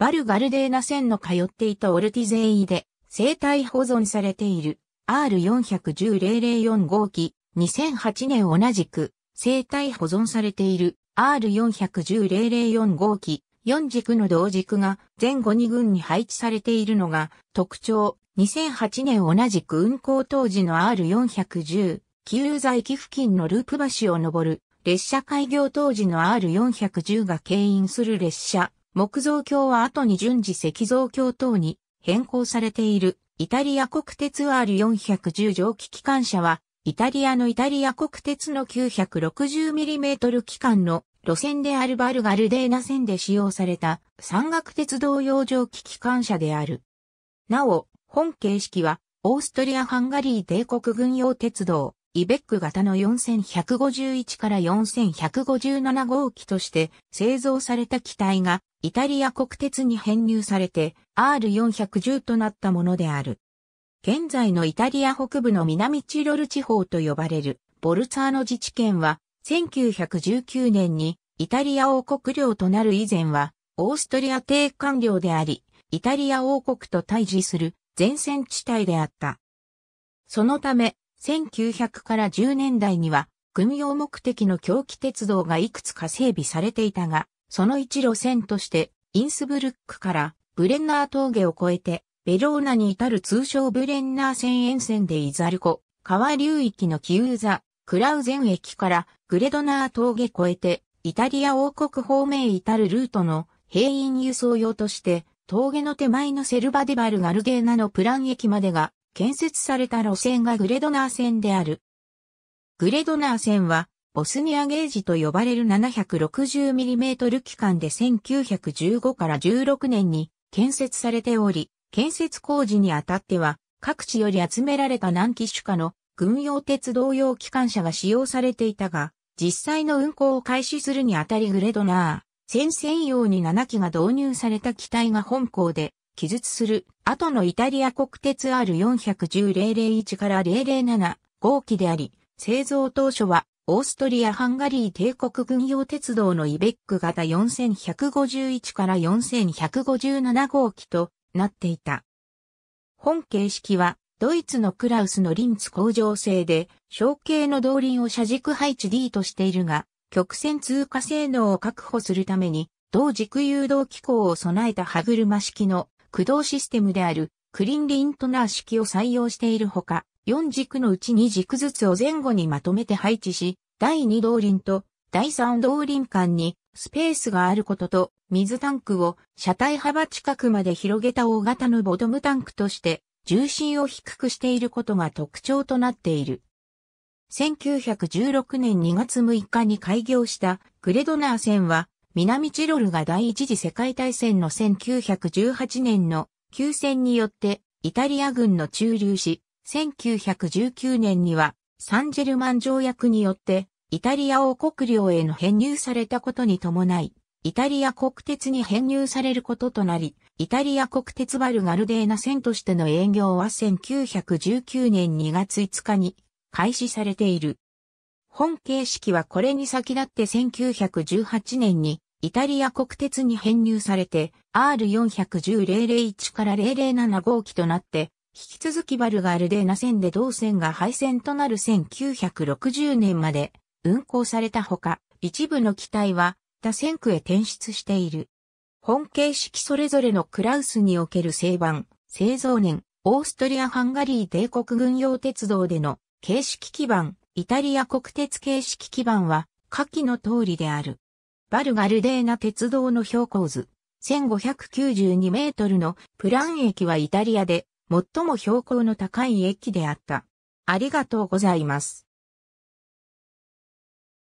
バルガルデーナ線の通っていたオルティゼイで生体保存されている r 4 1 0 0 0 4号機2008年同じく生体保存されている r 4 1 0 0 0 4号機4軸の同軸が前後2群に配置されているのが特徴。2008年同じく運行当時の R410、旧在駅付近のループ橋を登る列車開業当時の R410 が牽引する列車、木造橋は後に順次石造橋等に変更されている。イタリア国鉄 R410 蒸気機関車は、イタリアのイタリア国鉄の 960mm 機関の路線であるバルガルデーナ線で使用された山岳鉄道用蒸気機関車である。なお、本形式は、オーストリア・ハンガリー帝国軍用鉄道、イベック型の4151から4157号機として製造された機体がイタリア国鉄に編入されて R410 となったものである。現在のイタリア北部の南チロル地方と呼ばれるボルツァーノ自治県は1919年にイタリア王国領となる以前はオーストリア帝官領であり、イタリア王国と対峙する前線地帯であった。そのため、1900から10年代には、軍用目的の狂気鉄道がいくつか整備されていたが、その一路線として、インスブルックからブレンナー峠を越えて、ベローナに至る通称ブレンナー線沿線でイザルコ、川流域のキウーザ、クラウゼン駅からグレドナー峠越えて、イタリア王国方面至るルートの兵員輸送用として、峠の手前のセルバデバルガルゲーナのプラン駅までが建設された路線がグレドナー線である。グレドナー線はボスニアゲージと呼ばれる 760mm 機関で1915から16年に建設されており、建設工事にあたっては各地より集められた南紀種下の軍用鉄道用機関車が使用されていたが、実際の運行を開始するにあたりグレドナー、戦専用に7機が導入された機体が本港で記述する後のイタリア国鉄 R410-001 から007号機であり、製造当初はオーストリア・ハンガリー帝国軍用鉄道のイベック型4151から4157号機となっていた。本形式はドイツのクラウスのリンツ工場製で、小径の動輪を車軸配置 D としているが、曲線通過性能を確保するために、同軸誘導機構を備えた歯車式の駆動システムであるクリンリントナー式を採用しているほか、4軸のうち2軸ずつを前後にまとめて配置し、第2動輪と第3動輪間にスペースがあることと、水タンクを車体幅近くまで広げた大型のボトムタンクとして重心を低くしていることが特徴となっている。1916年2月6日に開業したグレドナー船は南チロルが第一次世界大戦の1918年の休戦によってイタリア軍の駐留し1919年にはサンジェルマン条約によってイタリア王国領への編入されたことに伴い、イタリア国鉄に編入されることとなり、イタリア国鉄バルガルデーナ線としての営業は1919年2月5日に開始されている。本形式はこれに先立って1918年にイタリア国鉄に編入されて R410-001 から007号機となって引き続きバルガルデーナ線で同線が廃線となる1960年まで運行されたほか、一部の機体は他線区へ転出している。本形式それぞれのクラウスにおける製版、製造年、オーストリア・ハンガリー帝国軍用鉄道での形式基盤、イタリア国鉄形式基盤は下記の通りである。バルガルデーナ鉄道の標高図、1592メートルのプラン駅はイタリアで最も標高の高い駅であった。ありがとうございます。